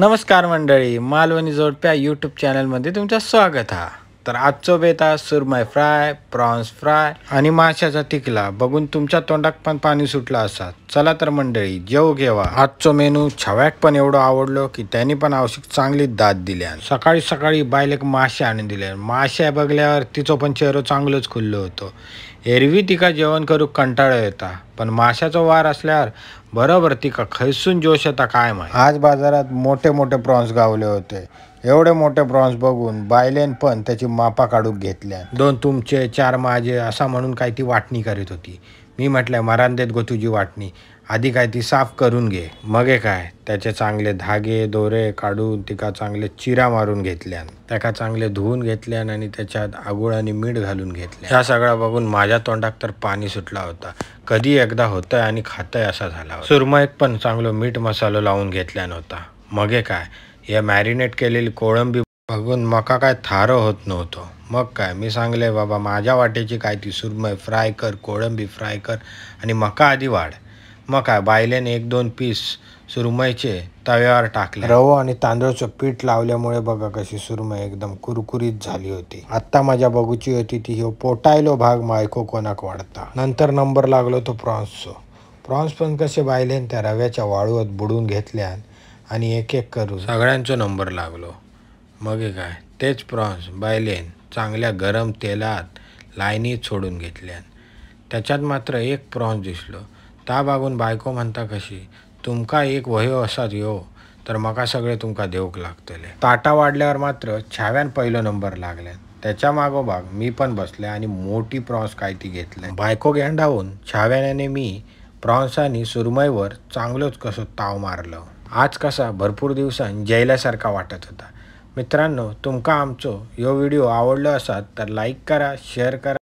नमस्कार मंडळी मालवणी जोडप्या यूट्यूब चॅनलमध्ये तुमचं स्वागत हा तर आजचं बेता सुरमय फ्राय प्रॉन्स फ्राय आणि माशाचा तिकला बघून तुमच्या तोंडात पण पाणी सुटलं असा चला तर मंडळी जेव घेवा आजचं मेनू छव्याक पण एवढं आवडलो की त्यांनी पण आवश्यक चांगली दाद दिल्या सकाळी सकाळी बायलेक मासे आणून दिल्या माश्या बघल्यावर तिचं पण चेहरा चांगलंच खुललो होतो एरवी तिका जेवण करू कंटाळा येता पण माशाचा वार असल्यावर बरोबर तिका खैसून जोश येता काय माहिती आज बाजारात मोठे मोठे प्रॉन्स गावले होते एवढे मोठे प्रॉन्स बघून बायलेन पण त्याची मापा काढून घेतल्या दोन तुमचे चार माझे असा म्हणून काही ती वाटणी करीत होती मी म्हटलं देत गो तुझी वाटणी आधी काय ती साफ करून घे मगे काय त्याचे चांगले धागे दोरे काढून तिका चांगले चिरा मारून घेतल्यान त्याका चांगले धुवून घेतल्यान आणि त्याच्यात आगुळ आणि मीठ घालून घेतले ह्या सगळा बघून माझ्या तोंडात तर पाणी सुटला होता कधी एकदा होतंय आणि खातंय असा झाला सुरमईत पण चांगलं मीठ मसालो लावून घेतल्यान नव्हता मगे काय या मॅरिनेट केलेली कोळंबी बघून मका काय थार होत नव्हतं मग काय मी सांगले बाबा माझ्या वाटेची काय ती सुरमय फ्राय कर कोळंबी फ्राय कर आणि मका आधी वाढ मग काय बायलेने एक दोन पीस सुरमईचे तव्यावर टाकले रवो आणि तांदळाचं पीठ लावल्यामुळे बघा कशी सुरमई एकदम कुरकुरीत झाली होती आत्ता माझ्या बघूची होती ती हो पोटायलो भाग मायको कोणाक वाढता नंतर नंबर लागलो तो प्रॉन्सचो प्रॉन्स पण कसे बायलेन त्या रव्याच्या वाळूत बुडून घेतल्या आणि एक एक करू सगळ्यांचो नंबर लागलो मग काय तेच प्रॉन्स बायलेन चांगल्या गरम तेलात लायनीत सोडून घेतल्यान त्याच्यात मात्र एक प्रॉन्स दिसलो ता बागून बायको म्हणता कशी तुमका एक वह्यो असाच यो तर मका सगळे तुमका देऊक लागतले ताटा वाढल्यावर मात्र छाव्यान पहिलो नंबर लागल्यान त्याच्या मागोमाग मी पण बसले आणि मोठी प्रॉन्स काय ती घेतले बायको घेंडावून छाव्याने मी आणि सुरमईवर चांगलोच कसं ताव मारलं आज कसा भरपूर दिवसांनी जेल्यासारखा वाटत होता मित्रांनो तुमका आमचो ह्यो व्हिडिओ आवडलो आसात तर लाईक करा शेअर करा